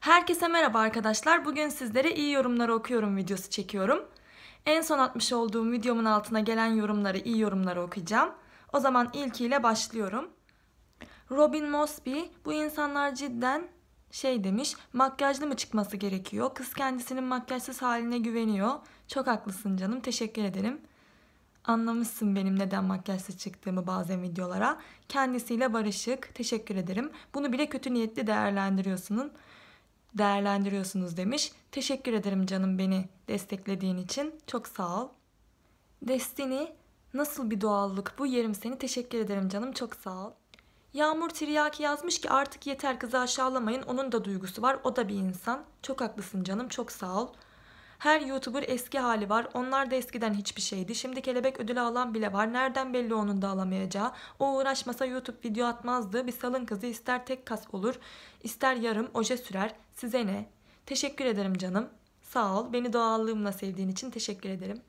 Herkese merhaba arkadaşlar. Bugün sizlere iyi yorumları okuyorum videosu çekiyorum. En son atmış olduğum videomun altına gelen yorumları, iyi yorumları okuyacağım. O zaman ilkiyle başlıyorum. Robin Mosby, bu insanlar cidden şey demiş, makyajlı mı çıkması gerekiyor? Kız kendisinin makyajsız haline güveniyor. Çok haklısın canım, teşekkür ederim. Anlamışsın benim neden makyajsız çıktığımı bazen videolara. Kendisiyle barışık. Teşekkür ederim. Bunu bile kötü niyetli değerlendiriyorsunuz değerlendiriyorsunuz demiş. Teşekkür ederim canım beni desteklediğin için. Çok sağ ol. Destiny nasıl bir doğallık bu yerim seni teşekkür ederim canım çok sağ ol. Yağmur Tiryaki yazmış ki artık yeter kızı aşağılamayın onun da duygusu var o da bir insan. Çok haklısın canım çok sağ ol. Her YouTuber eski hali var. Onlar da eskiden hiçbir şeydi. Şimdi kelebek ödülü alan bile var. Nereden belli onun da alamayacağı. O uğraşmasa YouTube video atmazdı. Bir salın kızı ister tek kas olur, ister yarım oje sürer. Size ne? Teşekkür ederim canım. Sağ ol. Beni doğallığımla sevdiğin için teşekkür ederim.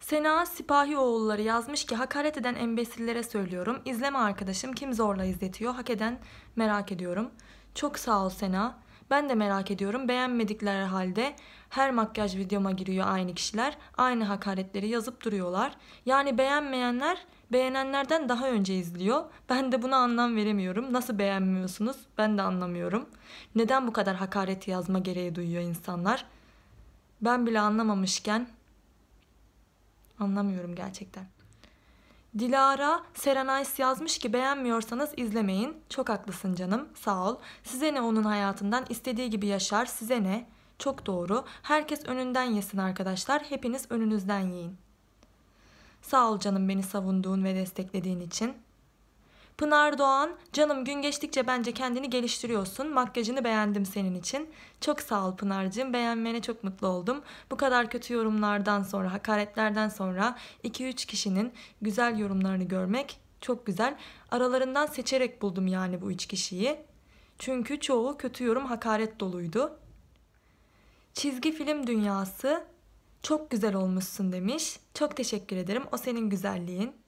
Sena Sipahi oğulları yazmış ki hakaret eden embesillere söylüyorum. İzleme arkadaşım kim zorla izletiyor hak eden merak ediyorum. Çok sağ ol Sena. Ben de merak ediyorum beğenmedikleri halde her makyaj videoma giriyor aynı kişiler. Aynı hakaretleri yazıp duruyorlar. Yani beğenmeyenler beğenenlerden daha önce izliyor. Ben de buna anlam veremiyorum. Nasıl beğenmiyorsunuz? Ben de anlamıyorum. Neden bu kadar hakaret yazma gereği duyuyor insanlar? Ben bile anlamamışken anlamıyorum gerçekten. Dilara Serenice yazmış ki beğenmiyorsanız izlemeyin. Çok haklısın canım. Sağ ol. Size ne onun hayatından istediği gibi yaşar. Size ne? Çok doğru. Herkes önünden yesin arkadaşlar. Hepiniz önünüzden yiyin. Sağ ol canım beni savunduğun ve desteklediğin için. Pınar Doğan, canım gün geçtikçe bence kendini geliştiriyorsun. Makyajını beğendim senin için. Çok sağ ol Pınar'cığım. Beğenmene çok mutlu oldum. Bu kadar kötü yorumlardan sonra, hakaretlerden sonra 2-3 kişinin güzel yorumlarını görmek çok güzel. Aralarından seçerek buldum yani bu 3 kişiyi. Çünkü çoğu kötü yorum hakaret doluydu. Çizgi film dünyası çok güzel olmuşsun demiş. Çok teşekkür ederim. O senin güzelliğin.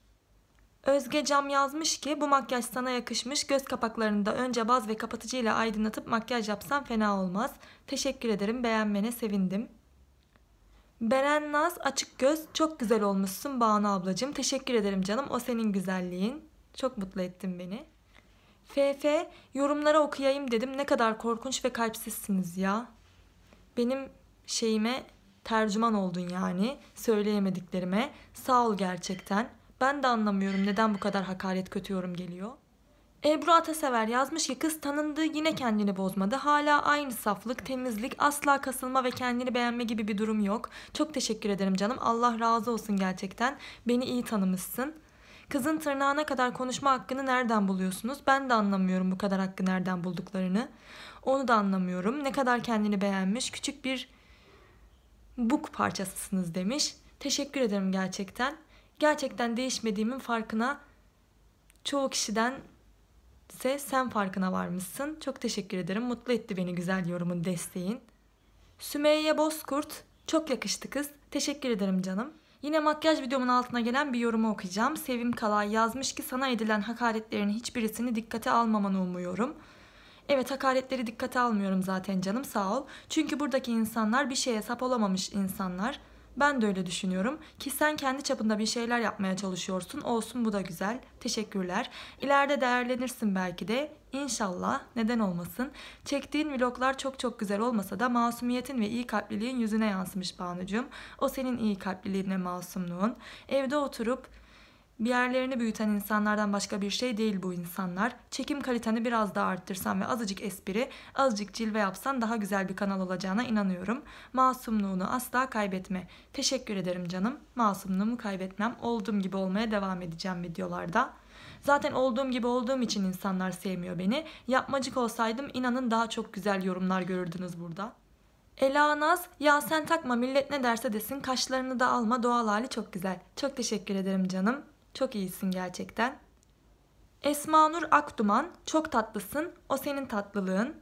Özge Cam yazmış ki bu makyaj sana yakışmış. Göz kapaklarını da önce baz ve kapatıcı ile aydınlatıp makyaj yapsan fena olmaz. Teşekkür ederim. Beğenmene sevindim. Beren Naz açık göz çok güzel olmuşsun Banu ablacığım. Teşekkür ederim canım. O senin güzelliğin. Çok mutlu ettin beni. FF yorumlara okuyayım dedim. Ne kadar korkunç ve kalpsizsiniz ya. Benim şeyime tercüman oldun yani. Söyleyemediklerime. Sağ ol gerçekten. Ben de anlamıyorum neden bu kadar hakaret kötü yorum geliyor. Ebru Atasever yazmış ki kız tanındı yine kendini bozmadı. Hala aynı saflık, temizlik, asla kasılma ve kendini beğenme gibi bir durum yok. Çok teşekkür ederim canım. Allah razı olsun gerçekten. Beni iyi tanımışsın. Kızın tırnağına kadar konuşma hakkını nereden buluyorsunuz? Ben de anlamıyorum bu kadar hakkı nereden bulduklarını. Onu da anlamıyorum. Ne kadar kendini beğenmiş. Küçük bir buk parçasısınız demiş. Teşekkür ederim gerçekten gerçekten değişmediğimin farkına çoğu kişiden ise sen farkına varmışsın. Çok teşekkür ederim. Mutlu etti beni güzel yorumun, desteğin. Sümeyye Bozkurt, çok yakıştı kız. Teşekkür ederim canım. Yine makyaj videomun altına gelen bir yorumu okuyacağım. Sevim Kalay yazmış ki sana edilen hakaretlerin hiçbirisini dikkate almamanı umuyorum. Evet hakaretleri dikkate almıyorum zaten canım sağ ol. Çünkü buradaki insanlar bir şeye sap olamamış insanlar. Ben de öyle düşünüyorum ki sen kendi çapında bir şeyler yapmaya çalışıyorsun. Olsun bu da güzel. Teşekkürler. İleride değerlenirsin belki de. İnşallah neden olmasın. Çektiğin vloglar çok çok güzel olmasa da masumiyetin ve iyi kalpliliğin yüzüne yansımış Banucuğum. O senin iyi kalpliliğin ve masumluğun. Evde oturup bir yerlerini büyüten insanlardan başka bir şey değil bu insanlar. Çekim kaliteni biraz daha arttırsan ve azıcık espri, azıcık cilve yapsan daha güzel bir kanal olacağına inanıyorum. Masumluğunu asla kaybetme. Teşekkür ederim canım. Masumluğumu kaybetmem. Olduğum gibi olmaya devam edeceğim videolarda. Zaten olduğum gibi olduğum için insanlar sevmiyor beni. Yapmacık olsaydım inanın daha çok güzel yorumlar görürdünüz burada. Ela Naz, ya sen takma millet ne derse desin kaşlarını da alma doğal hali çok güzel. Çok teşekkür ederim canım. Çok iyisin gerçekten. Esma Nur Akduman, çok tatlısın, o senin tatlılığın.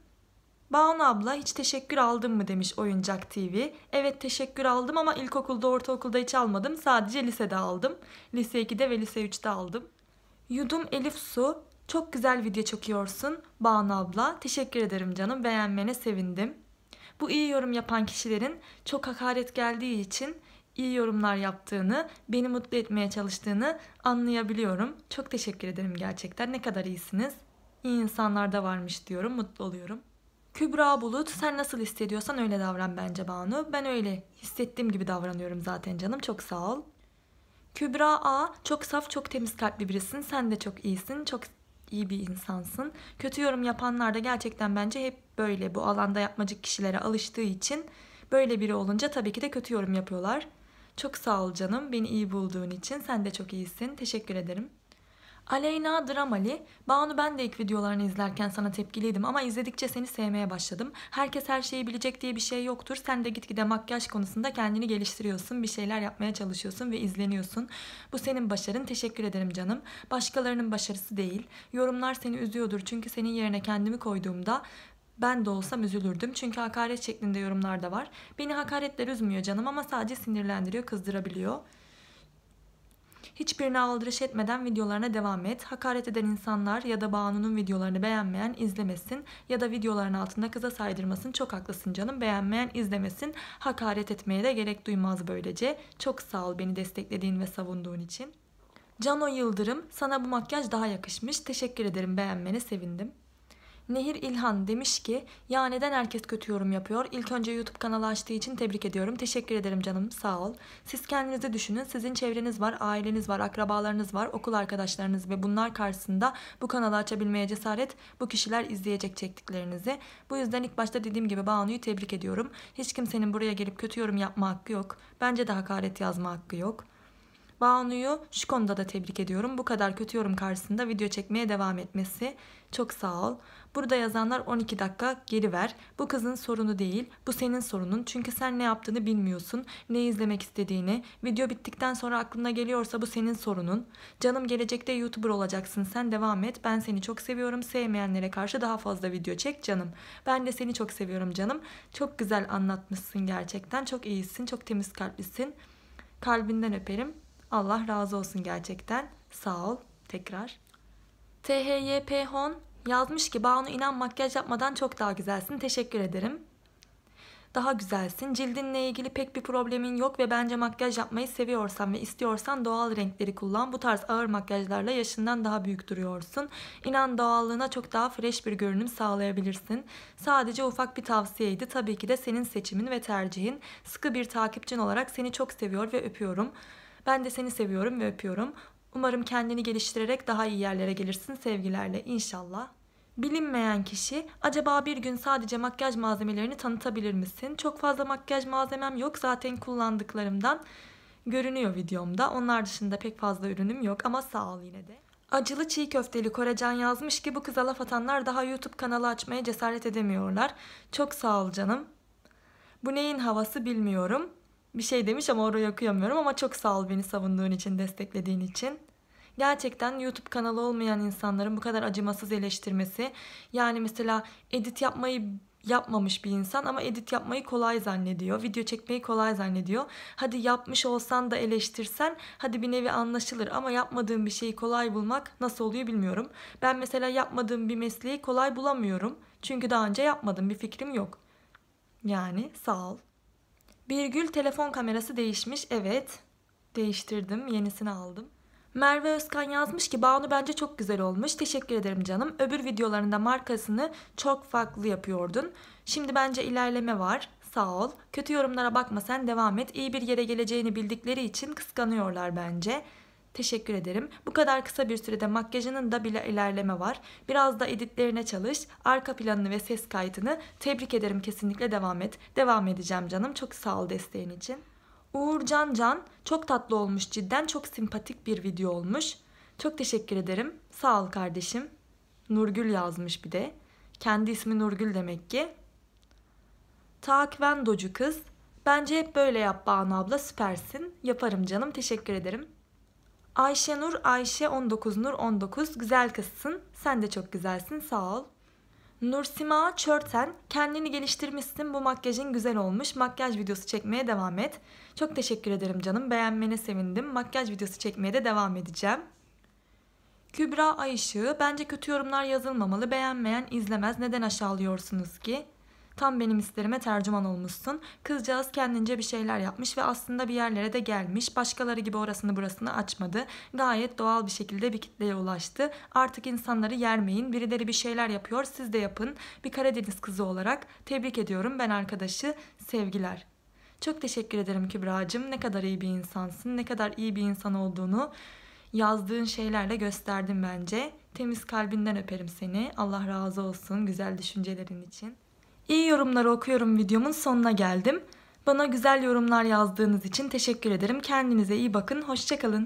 Banu abla hiç teşekkür aldın mı demiş Oyuncak TV. Evet teşekkür aldım ama ilkokulda ortaokulda hiç almadım. Sadece lisede aldım. Lise 2'de ve lise 3'te aldım. Yudum Elif Su. Çok güzel video çekiyorsun Banu abla. Teşekkür ederim canım beğenmene sevindim. Bu iyi yorum yapan kişilerin çok hakaret geldiği için iyi yorumlar yaptığını, beni mutlu etmeye çalıştığını anlayabiliyorum. Çok teşekkür ederim gerçekten. Ne kadar iyisiniz. İyi insanlar da varmış diyorum. Mutlu oluyorum. Kübra Bulut sen nasıl hissediyorsan öyle davran bence Banu. Ben öyle hissettiğim gibi davranıyorum zaten canım. Çok sağ ol. Kübra A çok saf çok temiz kalpli birisin. Sen de çok iyisin. Çok iyi bir insansın. Kötü yorum yapanlar da gerçekten bence hep böyle bu alanda yapmacık kişilere alıştığı için böyle biri olunca tabii ki de kötü yorum yapıyorlar. Çok sağ ol canım beni iyi bulduğun için. Sen de çok iyisin. Teşekkür ederim. Aleyna Dramali, Banu ben de ilk videolarını izlerken sana tepkiliydim ama izledikçe seni sevmeye başladım. Herkes her şeyi bilecek diye bir şey yoktur. Sen de gitgide makyaj konusunda kendini geliştiriyorsun, bir şeyler yapmaya çalışıyorsun ve izleniyorsun. Bu senin başarın, teşekkür ederim canım. Başkalarının başarısı değil. Yorumlar seni üzüyordur çünkü senin yerine kendimi koyduğumda ben de olsam üzülürdüm çünkü hakaret şeklinde yorumlar da var. Beni hakaretler üzmüyor canım ama sadece sinirlendiriyor, kızdırabiliyor. Hiçbirine aldırış etmeden videolarına devam et. Hakaret eden insanlar ya da Banu'nun videolarını beğenmeyen izlemesin ya da videoların altında kıza saydırmasın. Çok haklısın canım. Beğenmeyen izlemesin. Hakaret etmeye de gerek duymaz böylece. Çok sağ ol beni desteklediğin ve savunduğun için. Cano Yıldırım, sana bu makyaj daha yakışmış. Teşekkür ederim beğenmene sevindim. Nehir İlhan demiş ki ya neden herkes kötü yorum yapıyor? İlk önce YouTube kanalı açtığı için tebrik ediyorum. Teşekkür ederim canım sağ ol. Siz kendinizi düşünün. Sizin çevreniz var, aileniz var, akrabalarınız var, okul arkadaşlarınız ve bunlar karşısında bu kanalı açabilmeye cesaret bu kişiler izleyecek çektiklerinizi. Bu yüzden ilk başta dediğim gibi Banu'yu tebrik ediyorum. Hiç kimsenin buraya gelip kötü yorum yapma hakkı yok. Bence de hakaret yazma hakkı yok. Banu'yu şu konuda da tebrik ediyorum. Bu kadar kötü yorum karşısında video çekmeye devam etmesi. Çok sağ ol. Burada yazanlar 12 dakika geri ver. Bu kızın sorunu değil. Bu senin sorunun. Çünkü sen ne yaptığını bilmiyorsun. Ne izlemek istediğini. Video bittikten sonra aklına geliyorsa bu senin sorunun. Canım gelecekte YouTuber olacaksın. Sen devam et. Ben seni çok seviyorum. Sevmeyenlere karşı daha fazla video çek canım. Ben de seni çok seviyorum canım. Çok güzel anlatmışsın gerçekten. Çok iyisin. Çok temiz kalplisin. Kalbinden öperim. Allah razı olsun gerçekten. Sağ ol. Tekrar. THYP Hon Yazmış ki Banu inan makyaj yapmadan çok daha güzelsin. Teşekkür ederim. Daha güzelsin. Cildinle ilgili pek bir problemin yok ve bence makyaj yapmayı seviyorsan ve istiyorsan doğal renkleri kullan. Bu tarz ağır makyajlarla yaşından daha büyük duruyorsun. İnan doğallığına çok daha fresh bir görünüm sağlayabilirsin. Sadece ufak bir tavsiyeydi. Tabii ki de senin seçimin ve tercihin. Sıkı bir takipçin olarak seni çok seviyor ve öpüyorum. Ben de seni seviyorum ve öpüyorum. Umarım kendini geliştirerek daha iyi yerlere gelirsin sevgilerle inşallah. Bilinmeyen kişi acaba bir gün sadece makyaj malzemelerini tanıtabilir misin? Çok fazla makyaj malzemem yok zaten kullandıklarımdan görünüyor videomda. Onlar dışında pek fazla ürünüm yok ama sağ ol yine de. Acılı çiğ köfteli Korecan yazmış ki bu kıza laf atanlar daha YouTube kanalı açmaya cesaret edemiyorlar. Çok sağ ol canım. Bu neyin havası bilmiyorum. Bir şey demiş ama oraya okuyamıyorum ama çok sağ ol beni savunduğun için, desteklediğin için gerçekten YouTube kanalı olmayan insanların bu kadar acımasız eleştirmesi. Yani mesela edit yapmayı yapmamış bir insan ama edit yapmayı kolay zannediyor. Video çekmeyi kolay zannediyor. Hadi yapmış olsan da eleştirsen hadi bir nevi anlaşılır ama yapmadığım bir şeyi kolay bulmak nasıl oluyor bilmiyorum. Ben mesela yapmadığım bir mesleği kolay bulamıyorum. Çünkü daha önce yapmadım bir fikrim yok. Yani sağ ol. Bir telefon kamerası değişmiş. Evet değiştirdim yenisini aldım. Merve Özkan yazmış ki Banu bence çok güzel olmuş. Teşekkür ederim canım. Öbür videolarında markasını çok farklı yapıyordun. Şimdi bence ilerleme var. Sağ ol. Kötü yorumlara bakma sen devam et. İyi bir yere geleceğini bildikleri için kıskanıyorlar bence. Teşekkür ederim. Bu kadar kısa bir sürede makyajının da bile ilerleme var. Biraz da editlerine çalış. Arka planını ve ses kaydını tebrik ederim kesinlikle devam et. Devam edeceğim canım. Çok sağ ol desteğin için. Uğur Can Can çok tatlı olmuş cidden çok simpatik bir video olmuş. Çok teşekkür ederim. Sağ ol kardeşim. Nurgül yazmış bir de. Kendi ismi Nurgül demek ki. Takven Docu kız. Bence hep böyle yap Banu abla süpersin. Yaparım canım teşekkür ederim. Ayşe Nur Ayşe 19 Nur 19 güzel kızsın. Sen de çok güzelsin sağ ol. Nursima Çörten, kendini geliştirmişsin bu makyajın güzel olmuş. Makyaj videosu çekmeye devam et. Çok teşekkür ederim canım. Beğenmene sevindim. Makyaj videosu çekmeye de devam edeceğim. Kübra Ayışığı, bence kötü yorumlar yazılmamalı. Beğenmeyen izlemez. Neden aşağılıyorsunuz ki? Tam benim isterime tercüman olmuşsun. Kızcağız kendince bir şeyler yapmış ve aslında bir yerlere de gelmiş. Başkaları gibi orasını burasını açmadı. Gayet doğal bir şekilde bir kitleye ulaştı. Artık insanları yermeyin. Birileri bir şeyler yapıyor. Siz de yapın. Bir Karadeniz kızı olarak tebrik ediyorum. Ben arkadaşı. Sevgiler. Çok teşekkür ederim Kübra'cığım. Ne kadar iyi bir insansın. Ne kadar iyi bir insan olduğunu yazdığın şeylerle gösterdim bence. Temiz kalbinden öperim seni. Allah razı olsun güzel düşüncelerin için. İyi yorumları okuyorum videomun sonuna geldim. Bana güzel yorumlar yazdığınız için teşekkür ederim. Kendinize iyi bakın. Hoşçakalın.